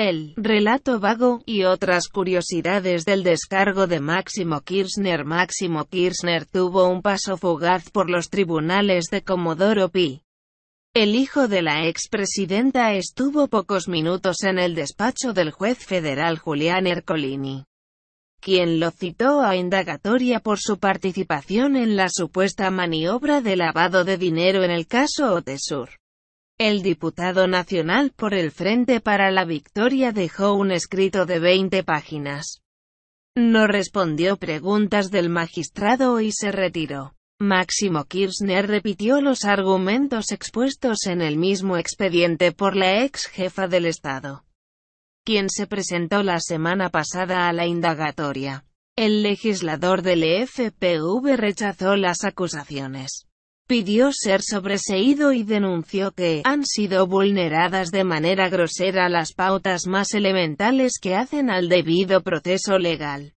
el relato vago, y otras curiosidades del descargo de Máximo Kirchner. Máximo Kirchner tuvo un paso fugaz por los tribunales de Comodoro P. El hijo de la expresidenta estuvo pocos minutos en el despacho del juez federal Julián Ercolini quien lo citó a indagatoria por su participación en la supuesta maniobra de lavado de dinero en el caso Otesur. El diputado nacional por el Frente para la Victoria dejó un escrito de 20 páginas. No respondió preguntas del magistrado y se retiró. Máximo Kirchner repitió los argumentos expuestos en el mismo expediente por la ex jefa del Estado, quien se presentó la semana pasada a la indagatoria. El legislador del e FPV rechazó las acusaciones pidió ser sobreseído y denunció que han sido vulneradas de manera grosera las pautas más elementales que hacen al debido proceso legal.